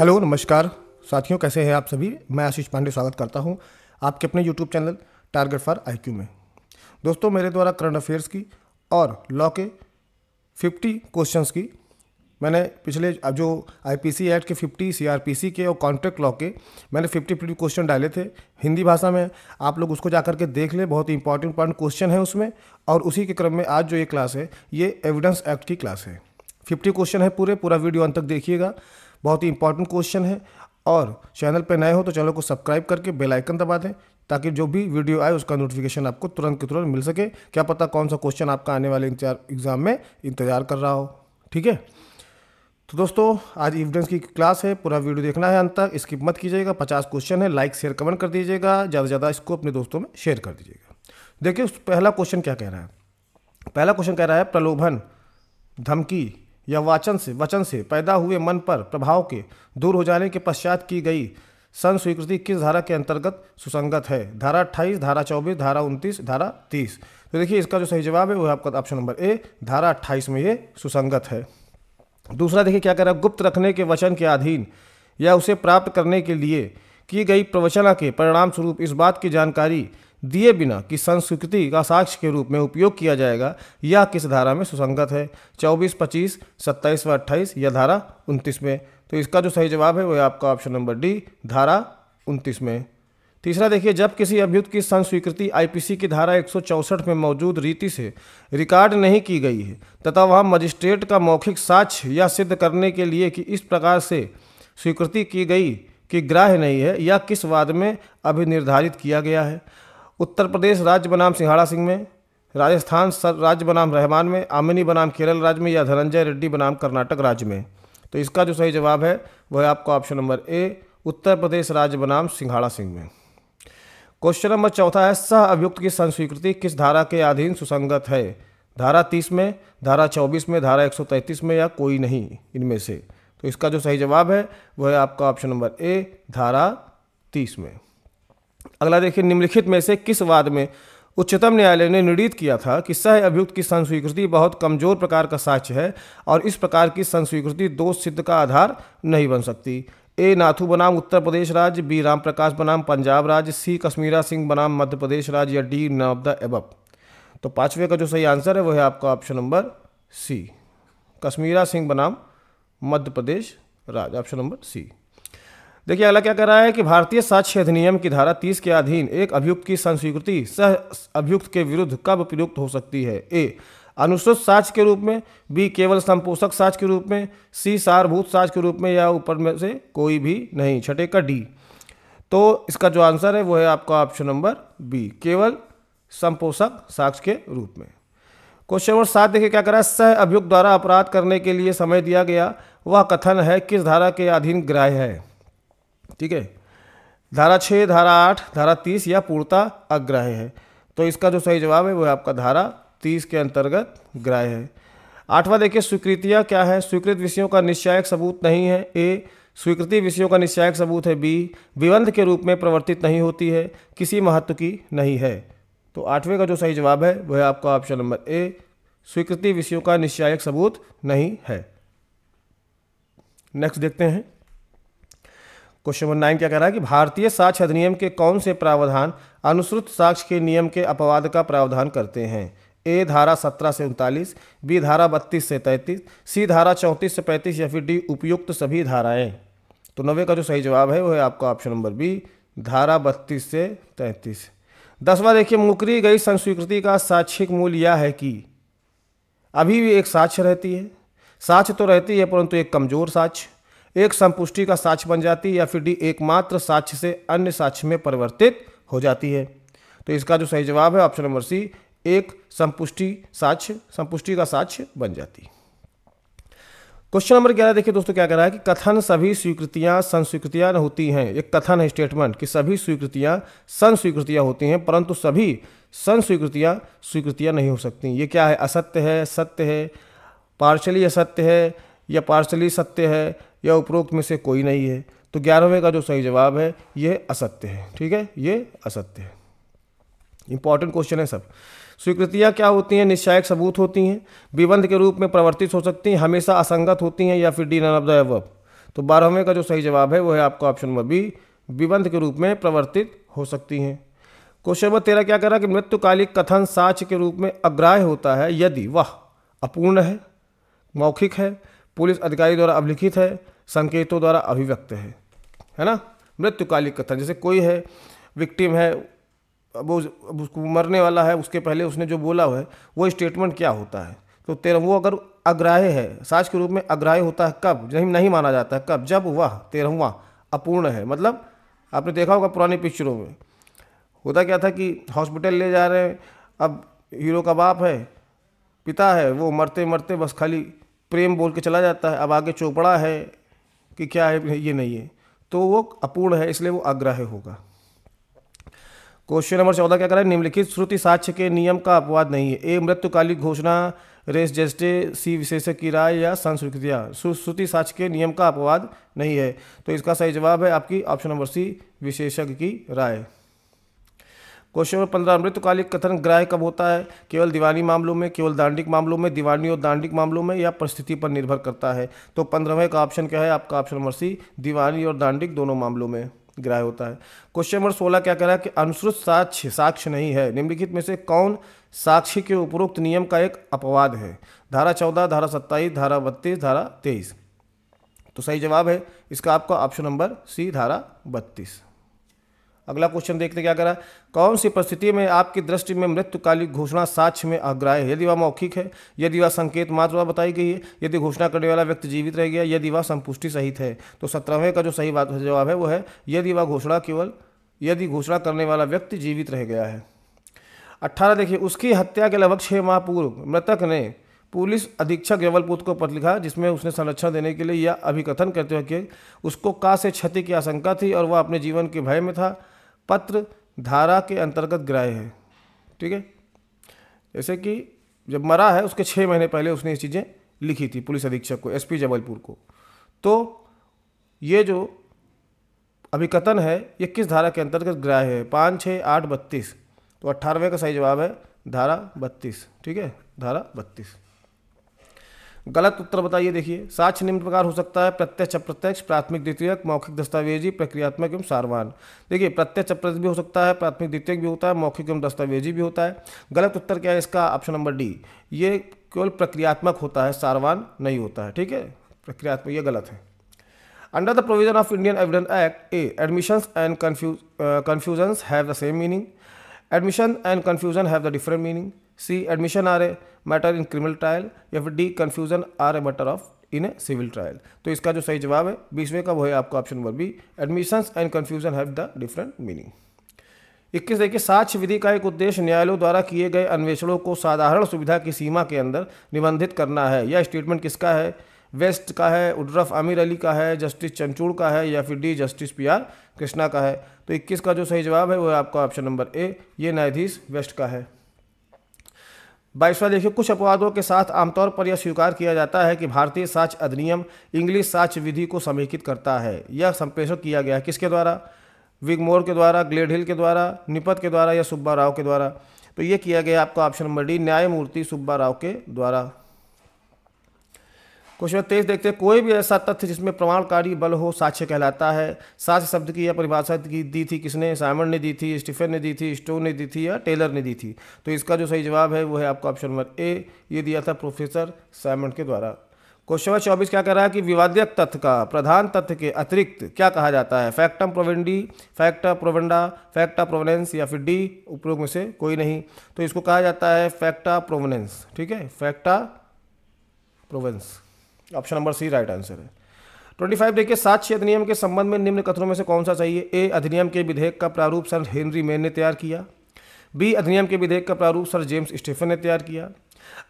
hello नमस्कार साथियों कैसे हैं आप सभी मैं आशीष पांडे स्वागत करता हूं आपके अपने YouTube channel target for IQ में दोस्तों मेरे द्वारा करंट अफेयर्स की और लॉ के 50 क्वेश्चंस की मैंने पिछले जो आईपीसी एक्ट के 50 सीआरपीसी के और कॉन्ट्रैक्ट लॉ के मैंने 50 फिफ्टी क्वेश्चन डाले थे हिंदी भाषा में आप लोग उसको जा करके देख लें बहुत ही इंपॉर्टेंट इंपॉर्टेंट क्वेश्चन है उसमें और उसी के क्रम में आज जो ये क्लास है ये एविडेंस एक्ट की क्लास है फिफ्टी क्वेश्चन है पूरे पूरा वीडियो अंत तक देखिएगा बहुत ही इंपॉर्टेंट क्वेश्चन है और चैनल पर नए हो तो चैनल को सब्सक्राइब करके बेल आइकन दबा दें ताकि जो भी वीडियो आए उसका नोटिफिकेशन आपको तुरंत के तुरंत मिल सके क्या पता कौन सा क्वेश्चन आपका आने वाले एग्ज़ाम में इंतज़ार कर रहा हो ठीक है तो दोस्तों आज इविडेंस की क्लास है पूरा वीडियो देखना है अंत तक स्किप मत कीजिएगा पचास क्वेश्चन है लाइक शेयर कमेंट कर दीजिएगा ज़्यादा से ज़्यादा इसको अपने दोस्तों में शेयर कर दीजिएगा देखिए पहला क्वेश्चन क्या कह रहा है पहला क्वेश्चन कह रहा है प्रलोभन धमकी या वाचन से वचन से पैदा हुए मन पर प्रभाव के दूर हो जाने के पश्चात की गई सन स्वीकृति किस धारा के अंतर्गत सुसंगत है धारा अट्ठाईस धारा चौबीस धारा उनतीस धारा तीस तो देखिए इसका जो सही जवाब है वो है आपका ऑप्शन नंबर ए धारा अट्ठाईस में ये सुसंगत है दूसरा देखिए क्या कह रहा है गुप्त रखने के वचन के अधीन या उसे प्राप्त करने के लिए की गई प्रवचना के परिणाम स्वरूप इस बात की जानकारी दिए बिना कि संस्कृति का साक्ष्य के रूप में उपयोग किया जाएगा यह किस धारा में सुसंगत है चौबीस पच्चीस सत्ताईस व अट्ठाईस या धारा उनतीस में तो इसका जो सही जवाब है वह आपका ऑप्शन नंबर डी धारा उनतीस में तीसरा देखिए जब किसी अभियुक्त की संस्वीकृति आईपीसी की धारा एक में मौजूद रीति से रिकॉर्ड नहीं की गई है तथा वह मजिस्ट्रेट का मौखिक साक्ष्य या सिद्ध करने के लिए कि इस प्रकार से स्वीकृति की गई कि ग्राह्य नहीं है या किस वाद में अभिनिर्धारित किया गया है उत्तर प्रदेश राज्य बनाम सिंहाड़ा सिंह में राजस्थान राज्य बनाम रहमान में आमिनी बनाम केरल राज्य में या धनंजय रेड्डी बनाम कर्नाटक राज्य में तो इसका जो सही जवाब है वह है आपका ऑप्शन नंबर ए उत्तर प्रदेश राज्य बनाम सिंघाड़ा सिंह में क्वेश्चन नंबर चौथा है सह अभियुक्त की संस्वीकृति किस धारा के अधीन सुसंगत है धारा तीस में धारा चौबीस में धारा एक सौ तैंतीस में या कोई नहीं इनमें से तो इसका जो सही जवाब है वह है आपका ऑप्शन नंबर ए धारा तीस में अगला देखिए निम्नलिखित में से किस वाद में उच्चतम न्यायालय ने निर्णित किया था कि सह अभियुक्त की संस्वीकृति बहुत कमजोर प्रकार का साक्ष्य है और इस प्रकार की संस्वीकृति दोष सिद्ध का आधार नहीं बन सकती ए नाथू बनाम उत्तर प्रदेश राज्य बी राम प्रकाश बनाम पंजाब राज्य सी कश्मीरा सिंह बनाम मध्य प्रदेश राज्य या डी नब द एबप तो पाँचवें का जो सही आंसर है वह है आपका option number C Kashmira Singh बनाम मध्य प्रदेश राज्य ऑप्शन नंबर सी देखिए अगला क्या कर रहा है कि भारतीय साक्ष्य अधिनियम की धारा 30 के अधीन एक अभियुक्त की संस्वीकृति सह अभियुक्त के विरुद्ध कब प्रयुक्त हो सकती है ए अनुसूचित साक्ष्य के रूप में बी केवल संपोषक साक्ष्य के रूप में सी सारभूत साक्ष्य के रूप में या ऊपर में से कोई भी नहीं छठे का डी तो इसका जो आंसर है वो है आपका ऑप्शन नंबर बी केवल संपोषक साक्ष्य के रूप में क्वेश्चन नंबर सात देखिए क्या करा सह अभियुक्त द्वारा अपराध करने के लिए समय दिया गया वह कथन है किस धारा के अधीन ग्राह्य है ठीक है धारा छः धारा आठ धारा तीस या पूर्णता अग्रह है तो इसका जो सही जवाब है वो है आपका धारा तीस के अंतर्गत ग्राह है आठवां देखिए स्वीकृतियाँ क्या है स्वीकृत विषयों का निश्चायक सबूत नहीं है ए स्वीकृति विषयों का निश्चायक सबूत है बी विबंध के रूप में प्रवर्तित नहीं होती है किसी महत्व की नहीं है तो आठवें का जो सही जवाब है वह है आपका ऑप्शन नंबर ए स्वीकृति विषयों का निश्चायक सबूत नहीं है नेक्स्ट देखते हैं क्वेश्चन नंबर नाइन क्या कह रहा है कि भारतीय साक्ष्य अधिनियम के कौन से प्रावधान अनुसृत साक्ष्य के नियम के अपवाद का प्रावधान करते हैं ए धारा सत्रह से उनतालीस बी धारा बत्तीस से तैंतीस सी धारा चौंतीस से पैंतीस या फिर डी उपयुक्त सभी धाराएं तो नवे का जो सही जवाब है वो है आपका ऑप्शन नंबर बी धारा बत्तीस से तैंतीस दसवा देखिए मुकरी गई संस्वीकृति का साक्षिक मूल यह है कि अभी भी एक साक्ष्य रहती है साक्ष्य तो रहती है परंतु एक कमज़ोर साक्ष्य एक संपुष्टि का साक्ष्य बन जाती है या फिर डी एकमात्र साक्ष्य से अन्य साक्ष्य में परिवर्तित हो जाती है तो इसका जो सही जवाब है ऑप्शन नंबर सी एक संपुष्टि साक्ष संपुष्टि का साक्ष्य बन जाती है क्वेश्चन नंबर ग्यारह देखिए दोस्तों क्या कह रहा है कि कथन सभी स्वीकृतियां संस्वीकृतियां होती हैं एक कथन है स्टेटमेंट कि सभी स्वीकृतियां संस्वीकृतियां होती हैं परंतु सभी संस्वीकृतियां स्वीकृतियां नहीं हो सकती ये क्या है असत्य है सत्य है पार्शली असत्य है या पार्शली सत्य है या उपरोक्त में से कोई नहीं है तो ग्यारहवें का जो सही जवाब है ये असत्य है ठीक है ये असत्य है इंपॉर्टेंट क्वेश्चन है सब स्वीकृतियाँ क्या होती हैं निश्चायक सबूत होती हैं विबंध के रूप में प्रवर्तित हो सकती हैं हमेशा असंगत होती हैं या फिर D none of the above तो बारहवें का जो सही जवाब है वो है आपका ऑप्शन नंबर बी विबंध के रूप में प्रवर्तित हो सकती हैं क्वेश्चन नंबर तेरह क्या कर रहा है कि मृत्युकालिक कथन साक्ष्य के रूप में अग्राह्य होता है यदि वह अपूर्ण है मौखिक है पुलिस अधिकारी द्वारा अभिलिखित है संकेतों द्वारा अभिव्यक्त है है ना मृत्युकालिक कथन जैसे कोई है विक्टिम है वो उसको मरने वाला है उसके पहले उसने जो बोला है वो स्टेटमेंट क्या होता है तो तेरह वो अगर अग्राह्य है साज के रूप में अग्राह्य होता है कब जहीं नहीं माना जाता है कब जब वह तेरहवा अपूर्ण है मतलब आपने देखा होगा पुरानी पिक्चरों में होता क्या था कि हॉस्पिटल ले जा रहे हैं अब हीरो का बाप है पिता है वो मरते मरते बस खाली प्रेम बोल के चला जाता है अब आगे चोपड़ा है कि क्या है ये नहीं है तो वो अपूर्ण है इसलिए वो आग्रह होगा क्वेश्चन नंबर चौदह क्या करें है निम्नलिखित श्रुति साक्ष्य के नियम का अपवाद नहीं है ए मृत्युकालिक घोषणा रेस जस्टे सी विशेषज्ञ की राय या संस्कृतियाँ श्रुति साक्ष्य के नियम का अपवाद नहीं है तो इसका सही जवाब है आपकी ऑप्शन नंबर सी विशेषज्ञ की राय क्वेश्चन नंबर पंद्रह मृतकालिक कथन ग्राह कब होता है केवल दीवानी मामलों में केवल दांडिक मामलों में दीवानी और दांडिक मामलों में या परिस्थिति पर निर्भर करता है तो पंद्रहवें का ऑप्शन क्या है आपका ऑप्शन नंबर सी दीवानी और दांडिक दोनों मामलों में ग्राह होता है क्वेश्चन नंबर सोलह क्या कह रहा है कि अनुसृत साक्ष्य साक्ष्य नहीं है निम्नलिखित में से कौन साक्षी के उपरोक्त नियम का एक अपवाद है धारा चौदह धारा सत्ताईस धारा बत्तीस धारा तेईस तो सही जवाब है इसका आपका ऑप्शन नंबर सी धारा बत्तीस अगला क्वेश्चन देखते क्या करा कौन सी परिस्थिति में आपकी दृष्टि में मृत्युकालिक घोषणा साक्ष्य में अग्राह्य है यदि वह मौखिक है यदि वह संकेत मात्र बताई गई है यदि घोषणा करने वाला व्यक्ति जीवित रह गया यदि वह संपुष्टि सहित है तो सत्रहवें का जो सही बात जवाब है वो है यदि वह घोषणा केवल यदि घोषणा करने वाला व्यक्ति जीवित रह गया है अट्ठारह देखिए उसकी हत्या के लगभग छः माह पूर्व मृतक ने पुलिस अधीक्षक जबलपुर को पत्र लिखा जिसमें उसने संरक्षण देने के लिए यह अभिकथन करते हुए कि उसको का से क्षति की आशंका थी और वह अपने जीवन के भय में था पत्र धारा के अंतर्गत ग्राह्य है ठीक है जैसे कि जब मरा है उसके छः महीने पहले उसने ये चीज़ें लिखी थी पुलिस अधीक्षक को एसपी जबलपुर को तो ये जो अभिकथन है ये किस धारा के अंतर्गत ग्राह्य है पाँच छः आठ बत्तीस तो अट्ठारहवें का सही जवाब है धारा बत्तीस ठीक है धारा बत्तीस गलत उत्तर बताइए देखिए साक्ष्य निम्न प्रकार हो सकता है प्रत्यक्ष अप्रत्यक्ष प्राथमिक द्वितीयक मौखिक दस्तावेजी प्रक्रियात्मक एवं सारवान देखिए प्रत्यक्ष अप्रत्यक्ष भी हो सकता है प्राथमिक द्वितीयक भी होता है मौखिक एवं दस्तावेजी भी होता है गलत उत्तर क्या है इसका ऑप्शन नंबर डी ये केवल प्रक्रियात्मक होता है सारवान नहीं होता है ठीक है प्रक्रियात्मक ये गलत है under the provision of Indian evidence act a Admissions and confuse, have the same meaning admission and confusion have the different meaning C admission are a matter in criminal trial या फिर D confusion are a matter of in a civil trial तो इसका जो सही जवाब है बीसवें का वो है आपका option number B admissions and confusion have the different meaning इक्कीस देखिए साक्ष्य विधि का एक उद्देश्य न्यायालयों द्वारा किए गए अन्वेषणों को साधारण सुविधा की सीमा के अंदर निबंधित करना है यह स्टेटमेंट किसका है वेस्ट का है उड्रफ आमिर अली का है जस्टिस चंचूड़ का है या फिर D justice P R Krishna का है तो 21 का जो सही जवाब है वो है आपका ऑप्शन नंबर ए ये न्यायाधीश वेस्ट का है बाईसवा देखिए कुछ अपवादों के साथ आमतौर पर यह स्वीकार किया जाता है कि भारतीय साक्ष अधिनियम इंग्लिश साक्ष विधि को समेकित करता है यह संप्रेषण किया गया है किसके द्वारा विगमोर के द्वारा ग्लेड हिल के द्वारा निपत के द्वारा या सुब्बा राव के द्वारा तो ये किया गया आपका ऑप्शन नंबर डी न्यायमूर्ति सुब्बा राव के द्वारा क्वेश्चन तेईस देखते हैं कोई भी ऐसा तथ्य जिसमें प्रमाणकारी बल हो साक्ष्य कहलाता है साक्ष्य शब्द की यह परिभाषा की दी थी किसने साइमन ने दी थी स्टीफन ने दी थी स्टोन ने दी थी या टेलर ने दी थी तो इसका जो सही जवाब है वो है आपका ऑप्शन नंबर ए ये दिया था प्रोफेसर साइमन के द्वारा क्वेश्चन नंबर चौबीस क्या कह रहा है कि विवादक तथ्य का प्रधान तथ्य के अतिरिक्त क्या कहा जाता है फैक्टम प्रोवेंडी फैक्टा प्रोवेंडा फैक्टा प्रोवनेंस या फिर डी उपयोग में से कोई नहीं तो इसको कहा जाता है फैक्टा प्रोवनेंस ठीक है फैक्टा प्रोवेंस option number C right answer है ट्वेंटी फाइव देखिए साक्ष्य अधिनियम के संबंध में निम्न कथनों में से कौन सा चाहिए ए अधिनियम के विधेयक का प्रारूप सर हेनरी मेन ने तैयार किया बी अधिनियम के विधेयक का प्रारूप सर जेम्स स्टीफन ने तैयार किया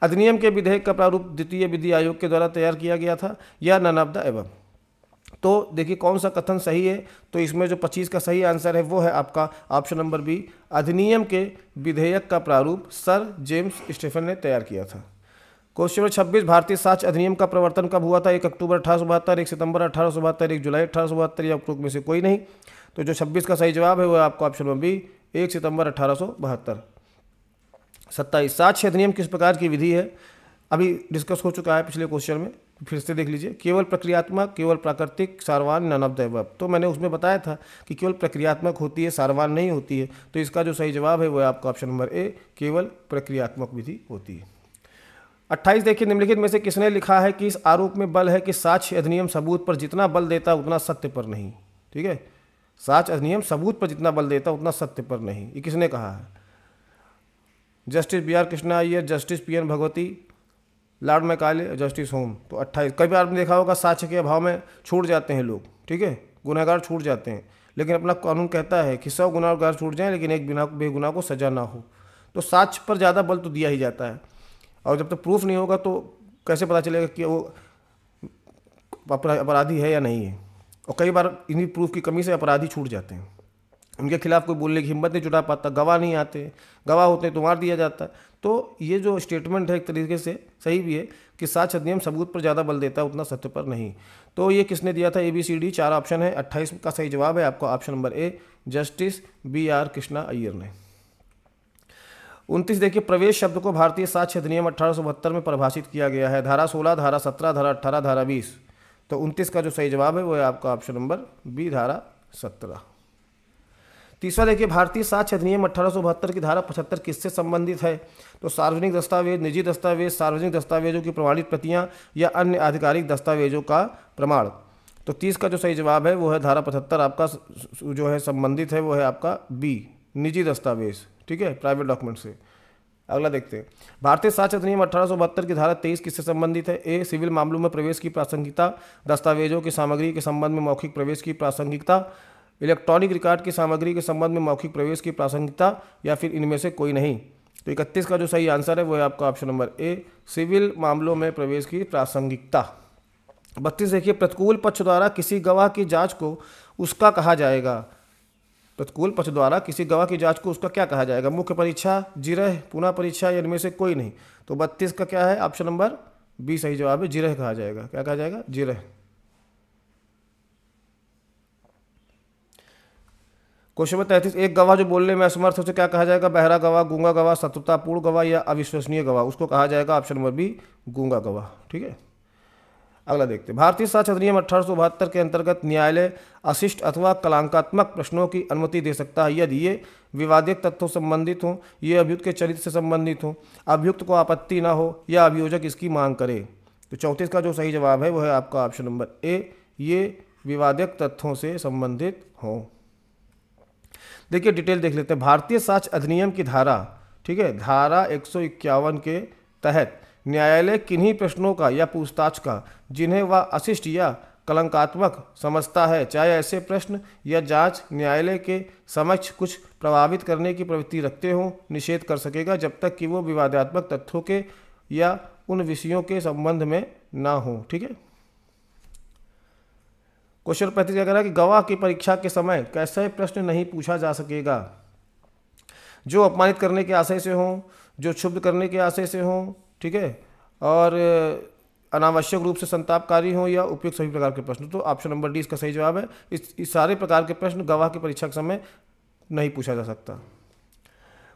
अधिनियम के विधेयक का प्रारूप द्वितीय विधि आयोग के द्वारा तैयार किया गया था या नन ऑफ द एवं तो देखिए कौन सा कथन सही है तो इसमें जो 25 का सही आंसर है वो है आपका ऑप्शन नंबर बी अधिनियम के विधेयक का प्रारूप सर जेम्स स्टीफन ने तैयार किया था क्वेश्चन नंबर छब्बीस भारतीय साक्ष अधिनियम का प्रवर्तन कब हुआ था एक अक्टूबर अठारह सौ बहत्तर एक सितंबर अठारह सौ बहत्तर एक जुलाई अठारह सौ बहत्तर या अक्टूबर में से कोई नहीं तो जो छब्बीस का सही जवाब है वह आपको ऑप्शन नंबर बी एक सितंबर अठारह सौ बहत्तर सत्ताईस साक्ष्य अधिनियम किस प्रकार की विधि है अभी डिस्कस हो चुका है पिछले क्वेश्चन में फिर से देख लीजिए केवल प्रक्रियात्मक केवल प्राकृतिक सारवान ऑफ दैव तो मैंने उसमें बताया था कि केवल प्रक्रियात्मक होती है सारवान नहीं होती है तो इसका जो सही जवाब है वह आपका ऑप्शन नंबर ए केवल प्रक्रियात्मक विधि होती है 28 देखिए निम्नलिखित में से किसने लिखा है कि इस आरोप में बल है कि साक्ष्य अधिनियम सबूत पर जितना बल देता उतना सत्य पर नहीं ठीक है साक्ष अधिनियम सबूत पर जितना बल देता उतना सत्य पर नहीं ये किसने कहा है justice B R Krishna Iyer justice P N Bhagwati lord Macaulay justice Home तो अट्ठाईस कई बार आपने देखा होगा साक्ष्य के अभाव में छूट जाते हैं लोग ठीक है गुनाहगार छूट जाते हैं लेकिन अपना कानून कहता है कि सौ गुनाहगार छूट जाएं लेकिन एक बिना बेगुनाह को सजा ना हो तो साक्ष्य पर ज़्यादा बल तो दिया ही जाता है और जब तक तो प्रूफ नहीं होगा तो कैसे पता चलेगा कि वो अपराधी है या नहीं है और कई बार इन्हीं प्रूफ की कमी से अपराधी छूट जाते हैं उनके खिलाफ कोई बोलने की हिम्मत नहीं जुटा पाता गवाह नहीं आते गवाह होते तो मार दिया जाता है तो ये जो स्टेटमेंट है एक तरीके से सही भी है कि साक्ष अधिनियम सबूत पर ज़्यादा बल देता है उतना सत्य पर नहीं तो ये किसने दिया था ए बी सी डी चार ऑप्शन है अट्ठाईस का सही जवाब है आपका option number A justice B R Krishna Iyer ने उनतीस देखिए प्रवेश शब्द को भारतीय साक्ष्य अधिनियम अठारह में परिभाषित किया गया है धारा सोलह धारा सत्रह धारा अट्ठारह धारा बीस तो उनतीस का जो सही जवाब है वो है आपका ऑप्शन नंबर बी धारा सत्रह तीसरा देखिए भारतीय साक्ष्य अधिनियम अठारह की धारा पचहत्तर किससे संबंधित है तो सार्वजनिक दस्तावेज निजी दस्तावेज सार्वजनिक दस्तावेजों की प्रमाणित प्रतियाँ या अन्य आधिकारिक दस्तावेजों का प्रमाण तो तीस का जो सही जवाब है वो है धारा पचहत्तर आपका जो है संबंधित है वो है आपका बी निजी दस्तावेज ठीक है प्राइवेट डॉक्यूमेंट से अगला देखते हैं भारतीय साक्ष्य अधिनियम अठारह की धारा 23 किससे संबंधित है ए सिविल मामलों में प्रवेश की प्रासंगिकता दस्तावेजों की सामग्री के संबंध में मौखिक प्रवेश की प्रासंगिकता इलेक्ट्रॉनिक रिकॉर्ड की सामग्री के संबंध में मौखिक प्रवेश की प्रासंगिकता या फिर इनमें से कोई नहीं तो इकतीस का जो सही आंसर है वो है आपका ऑप्शन नंबर ए सिविल मामलों में प्रवेश की प्रासंगिकता बत्तीस देखिए प्रतिकूल पक्ष द्वारा किसी गवाह की जांच को उसका कहा जाएगा प्रतिकूल पक्ष द्वारा किसी गवाह की जांच को उसका क्या कहा जाएगा मुख्य परीक्षा जिरह पुनः परीक्षा इनमें से कोई नहीं तो बत्तीस का क्या है ऑप्शन नंबर बी सही जवाब है जिरह कहा जाएगा क्या कहा जाएगा जिरह क्वेश्चन नंबर तैंतीस एक गवाह जो बोलने में असमर्थ उसे क्या कहा जाएगा बहरा गवाह गूंगा गवाह शत्रुतापूर्ण गवाह या अविश्वसनीय गवाह उसको कहा जाएगा ऑप्शन नंबर बी गूंगा गवाह ठीक है अगला देखते हैं भारतीय साक्ष अधिनियम अठारह के अंतर्गत न्यायालय अशिष्ट अथवा कलांकात्मक प्रश्नों की अनुमति दे सकता है यदि ये विवादित तथ्यों संबंधित हों ये अभियुक्त के चरित्र से संबंधित हों अभियुक्त को आपत्ति ना हो या अभियोजक इसकी मांग करे तो चौंतीस का जो सही जवाब है वह है आपका ऑप्शन नंबर ए ये विवादक तथ्यों से संबंधित हों देखिए डिटेल देख लेते हैं भारतीय साक्ष अधिनियम की धारा ठीक है धारा एक के तहत न्यायालय किन्हीं प्रश्नों का या पूछताछ का जिन्हें वह अशिष्ट या कलंकात्मक समझता है चाहे ऐसे प्रश्न या जांच न्यायालय के समक्ष कुछ प्रभावित करने की प्रवृत्ति रखते हों निषेध कर सकेगा जब तक कि वो विवादात्मक तथ्यों के या उन विषयों के संबंध में ना हो ठीक है क्वेश्चन पैंतीस कह रहा है कि गवाह की परीक्षा के समय कैसे प्रश्न नहीं पूछा जा सकेगा जो अपमानित करने के आशय से हों जो क्षुब्ध करने के आशय से हों ठीक है और अनावश्यक रूप से संतापकारी हो या उपयुक्त सभी प्रकार के प्रश्न तो ऑप्शन नंबर डी इसका सही जवाब है इस, इस सारे प्रकार के प्रश्न गवाह की परीक्षा के समय नहीं पूछा जा सकता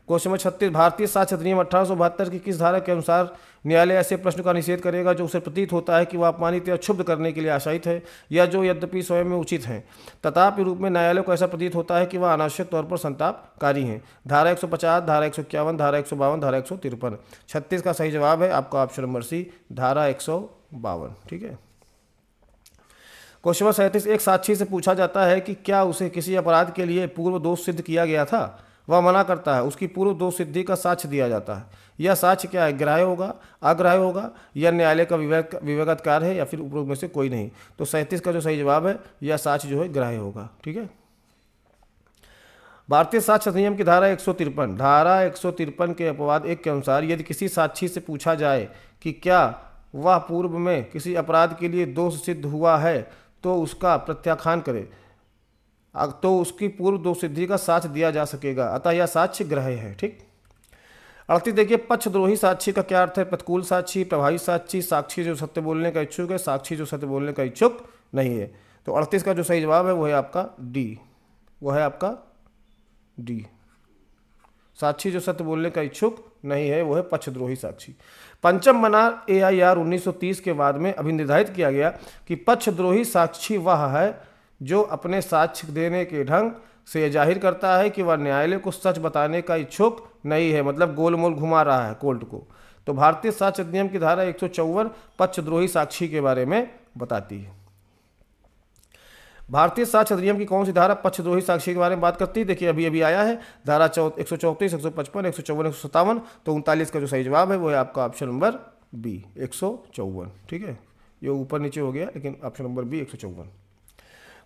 क्वेश्चन नंबर छत्तीस भारतीय शास्त्र अधिनियम अठारह की किस धारा के अनुसार न्यायालय ऐसे प्रश्न का निषेध करेगा जो उसे प्रतीत होता है कि वह अपमानित या क्षुब्ध करने के लिए आशायित है या जो यद्यपि स्वयं में उचित है तथापि रूप में न्यायालय को ऐसा प्रतीत होता है कि वह अनावश्यक तौर पर संतापकारी है धारा एक धारा एक धारा एक धारा एक छत्तीस का सही जवाब है आपका ऑप्शन नंबर सी धारा एक ठीक है क्वेश्चन नंबर सैंतीस एक साक्षी से पूछा जाता है कि क्या उसे किसी अपराध के लिए पूर्व दोष सिद्ध किया गया था वह मना करता है उसकी पूर्व दो सिद्धि का साक्ष्य दिया जाता है यह साक्ष्य क्या है ग्राह्य होगा अग्राह्य होगा या न्यायालय का विवेक विवेकाधिकार है या फिर उपरोक्त में से कोई नहीं तो सैंतीस का जो सही जवाब है यह साक्ष्य जो है ग्राह्य होगा ठीक है भारतीय साक्ष्य अधिनियम की धारा एक धारा एक के अपवाद एक के अनुसार यदि किसी साक्षी से पूछा जाए कि क्या वह पूर्व में किसी अपराध के लिए दोष सिद्ध हुआ है तो उसका प्रत्याख्यान करे तो उसकी पूर्व दो सिद्धि का साक्ष दिया जा सकेगा अतः यह साक्ष्य ग्रह है ठीक अड़तीस देखिए पक्षद्रोही साक्षी का क्या अर्थ है प्रतिकूल साक्षी प्रभावी साक्षी साक्षी जो सत्य बोलने का इच्छुक है साक्षी जो सत्य बोलने का इच्छुक नहीं है तो अड़तीस का जो सही जवाब है वो है आपका डी वो है आपका डी साक्षी जो सत्य बोलने का इच्छुक नहीं है वो है पक्षद्रोही साक्षी पंचम मना ए आई आर उन्नीस के बाद में अभी निर्धारित किया गया कि पक्षद्रोही साक्षी वह है जो अपने साक्ष्य देने के ढंग से यह जाहिर करता है कि वह न्यायालय को सच बताने का इच्छुक नहीं है मतलब गोलमोल घुमा रहा है कोर्ट को तो भारतीय साक्ष्य अधिनियम की धारा एक पक्षद्रोही साक्षी के बारे में बताती है भारतीय साक्ष्य अधिनियम की कौन सी धारा पक्षद्रोही साक्षी के बारे में बात करती है देखिए अभी अभी आया है धारा चौ एक सौ चौंतीस एक सौ पचपन एक सौ चौवन एक सौ सत्तावन तो उनतालीस का जो सही जवाब है वो है आपका ऑप्शन नंबर बी एक सौ चौवन ठीक है ये ऊपर नीचे हो गया लेकिन ऑप्शन नंबर बी एक सौ चौवन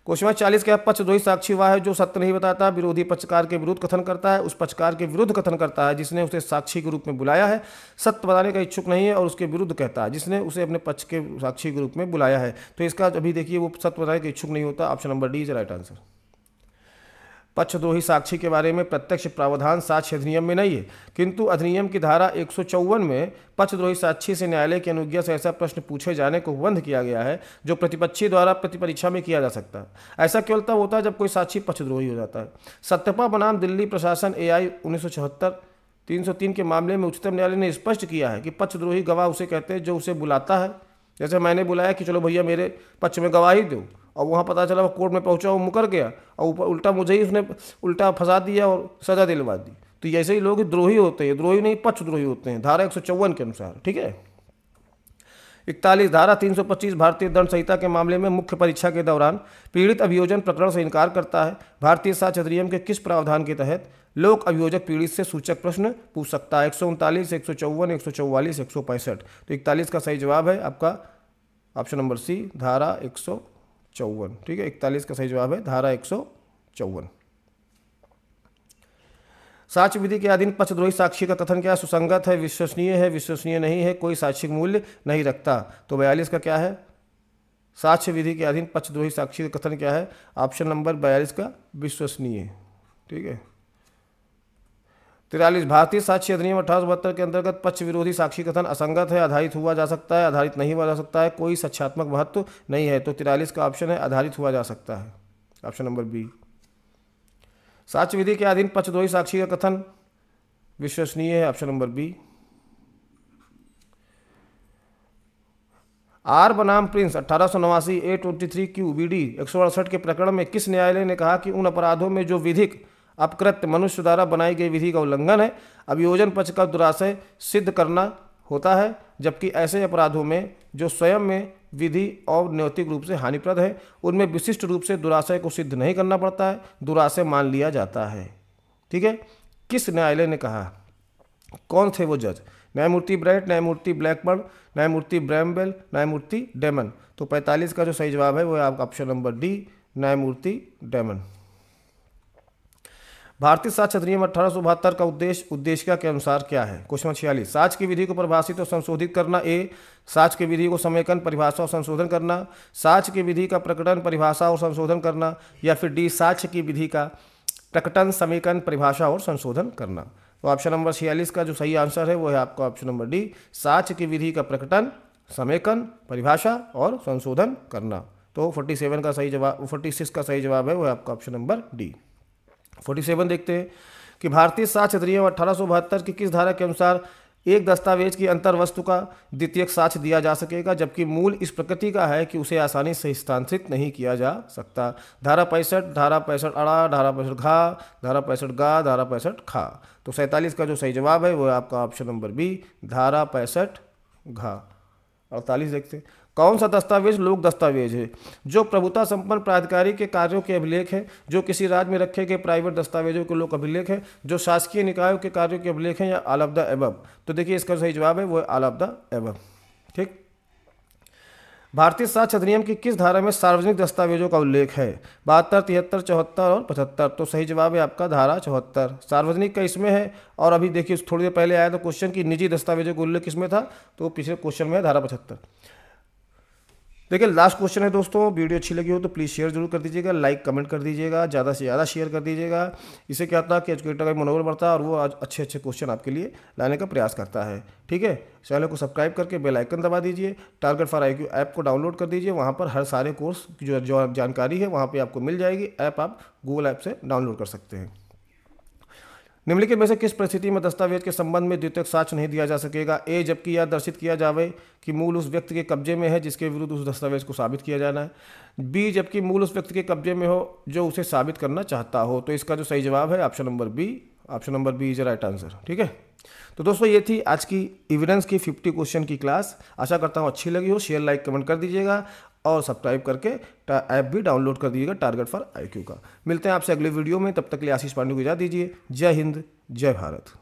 क्वेश्चन चालीस क्या पक्ष दो ही साक्षी हुआ है जो सत्य नहीं बताता विरोधी पक्षकार के विरुद्ध कथन करता है उस पक्षकार के विरुद्ध कथन करता है जिसने उसे साक्षी के रूप में बुलाया है सत्य बताने का इच्छुक नहीं है और उसके विरुद्ध कहता है जिसने उसे अपने पक्ष के साक्षी के रूप में बुलाया है तो इसका अभी देखिए वो सत्य बताने का इच्छुक नहीं होता option number D is right answer पक्षद्रोही साक्षी के बारे में प्रत्यक्ष प्रावधान साक्ष्य अधिनियम में नहीं है किंतु अधिनियम की धारा एक में पक्षद्रोही साक्षी से न्यायालय की अनुज्ञा से ऐसा प्रश्न पूछे जाने को बंद किया गया है जो प्रतिपक्षी द्वारा प्रतिपरीक्षा में किया जा सकता है ऐसा केवल तब होता है जब कोई साक्षी पक्षद्रोही हो जाता है सत्यपा बनाम दिल्ली प्रशासन ए आई 303 के मामले में उच्चतम न्यायालय ने स्पष्ट किया है कि पक्षद्रोही गवाह उसे कहते हैं जो उसे बुलाता है जैसे मैंने बुलाया कि चलो भैया मेरे पक्ष में गवाही दो और वहाँ पता चला वो कोर्ट में पहुँचा वो मुकर गया और ऊपर उल्टा मुझे ही उसने उल्टा फंसा दिया और सज़ा दिलवा दी तो ऐसे ही लोग द्रोही होते हैं द्रोही नहीं पक्ष द्रोही होते हैं धारा एक के अनुसार ठीक है इकतालीस धारा 325 भारतीय दंड संहिता के मामले में मुख्य परीक्षा के दौरान पीड़ित अभियोजन प्रकरण से इनकार करता है भारतीय साक्ष अधिनियम के किस प्रावधान के तहत लोक अभियोजक पीड़ित से सूचक प्रश्न पूछ सकता है एक सौ उनतालीस एक सौ चौवन एक सौ चौवालीस एक सौ पैंसठ तो इकतालीस का सही जवाब है आपका ऑप्शन नंबर सी धारा एक सौ चौवन ठीक है इकतालीस का सही जवाब है धारा एक सौ चौवन साक्ष विधि के अधीन पक्षद्रोही साक्षी का कथन क्या सुसंगत है विश्वसनीय है विश्वसनीय नहीं है कोई साक्षिक मूल्य नहीं रखता तो बयालीस का क्या है साक्ष्य विधि के अधीन पक्षद्रोही साक्षी का कथन क्या है ऑप्शन नंबर बयालीस का विश्वसनीय ठीक है तिरालीस भारतीय साक्षी अधिनियम अठारह बहत्तर के अंतर्गत पक्ष विरोधी साक्षी कथन असंगत है आधारित हुआ जा सकता है आधारित नहीं हुआ जा सकता है कोई सक्षात्मक महत्व नहीं है तो तिरालीस का ऑप्शन है आधारित हुआ जा सकता है ऑप्शन नंबर बी साक्ष्य विधि के अधीन पक्षद्रोही साक्षी का कथन विश्वसनीय है ऑप्शन नंबर बी आर बनाम प्रिंस अठारह सौ नवासी A twenty three Q B D एक सौ अड़सठ के प्रकरण में किस न्यायालय ने कहा कि उन अपराधों में जो विधिक अपकृत्य मनुष्य द्वारा बनाई गई विधि का उल्लंघन है अभियोजन पक्ष का दुराशय सिद्ध करना होता है जबकि ऐसे अपराधों में जो स्वयं में विधि और नैतिक रूप से हानिप्रद है उनमें विशिष्ट रूप से दुराशय को सिद्ध नहीं करना पड़ता है दुराशय मान लिया जाता है ठीक है किस न्यायालय ने कहा कौन थे वो जज न्यायमूर्ति ब्रैट न्यायमूर्ति ब्लैकबर्न न्यायमूर्ति ब्रैमबेल न्यायमूर्ति डेमन तो 45 का जो सही जवाब है वो है आपका ऑप्शन नंबर डी न्यायमूर्ति डेमन भारतीय साक्ष अधिनियम अठारह का उद्देश्य उद्देशिका के अनुसार क्या है क्वेश्चन छियालीस साक्ष की विधि को परिभाषित और संशोधित करना ए साक्ष की विधि को समेकन परिभाषा और संशोधन करना साक्ष की विधि का प्रकटन परिभाषा और संशोधन करना या फिर डी साक्ष की विधि का प्रकटन समेकन परिभाषा और संशोधन करना तो ऑप्शन नंबर छियालीस का जो सही आंसर है वो है आपका ऑप्शन नंबर डी साक्ष की विधि का प्रकटन समेकन परिभाषा और संशोधन करना तो 47 का सही जवाब 46 का सही जवाब है वो है आपका option number D forty seven देखते हैं कि भारतीय साक्ष्य अधिनियम अठारह की किस धारा के अनुसार एक दस्तावेज की अंतर वस्तु का द्वितीय साक्ष्य दिया जा सकेगा जबकि मूल इस प्रकृति का है कि उसे आसानी से स्थानांतरित नहीं किया जा सकता धारा पैंसठ धारा पैंसठ अड़ा धारा पैंसठ घा धारा पैंसठ गा धारा पैंसठ खा तो सैंतालीस का जो सही जवाब है वो आपका ऑप्शन नंबर बी धारा पैंसठ घा अड़तालीस देखते हैं कौन सा दस्तावेज लोक दस्तावेज है जो प्रभुता संपन्न प्राधिकारी के कार्यों के अभिलेख है जो किसी राज्य में रखे गए प्राइवेट दस्तावेजों के लोक अभिलेख है जो शासकीय निकायों के कार्यों के अभिलेख हैं या आल ऑफ द एबब तो देखिए इसका सही जवाब है वो आल ऑफ द एबब ठीक भारतीय साक्ष्य अधिनियम की किस धारा में सार्वजनिक दस्तावेजों का उल्लेख है बहत्तर तिहत्तर चौहत्तर और पचहत्तर तो सही जवाब है आपका धारा चौहत्तर सार्वजनिक का इसमें है और अभी देखिए थोड़ी देर पहले आया था क्वेश्चन कि निजी दस्तावेजों का उल्लेख किसमें था तो पिछले क्वेश्चन में है धारा पचहत्तर देखिए लास्ट क्वेश्चन है दोस्तों वीडियो अच्छी लगी हो तो प्लीज़ शेयर जरूर कर दीजिएगा लाइक कमेंट कर दीजिएगा ज़्यादा से ज़्यादा शेयर कर दीजिएगा इससे क्या होता है कि एजुकेटर का मनोबल बढ़ता है और वो आज अच्छे अच्छे क्वेश्चन आपके लिए लाने का प्रयास करता है ठीक है चैनल को सब्सक्राइब करके बेल आइकन दबा दीजिए टारगेट फॉर आई ऐप को डाउनलोड कर दीजिए वहाँ पर हर सारे कोर्स की जो जानकारी है वहाँ पर आपको मिल जाएगी ऐप आप गूगल ऐप से डाउनलोड कर सकते हैं निम्नलिखित में से किस परिस्थिति में दस्तावेज के संबंध में द्वितीय साक्ष्य नहीं दिया जा सकेगा ए जबकि यह दर्शित किया जावे कि मूल उस व्यक्ति के कब्जे में है जिसके विरुद्ध उस दस्तावेज को साबित किया जाना है बी जबकि मूल उस व्यक्ति के कब्जे में हो जो उसे साबित करना चाहता हो तो इसका जो सही जवाब है option number B option number B is right answer ठीक है तो दोस्तों ये थी आज की इविडेंस की 50 क्वेश्चन की क्लास आशा करता हूँ अच्छी लगी हो शेयर लाइक कमेंट कर दीजिएगा और सब्सक्राइब करके ऐप भी डाउनलोड कर दीजिएगा टारगेट फॉर आई का मिलते हैं आपसे अगले वीडियो में तब तक लिए आशीष पांडे को इजाज़ दीजिए जय हिंद जय भारत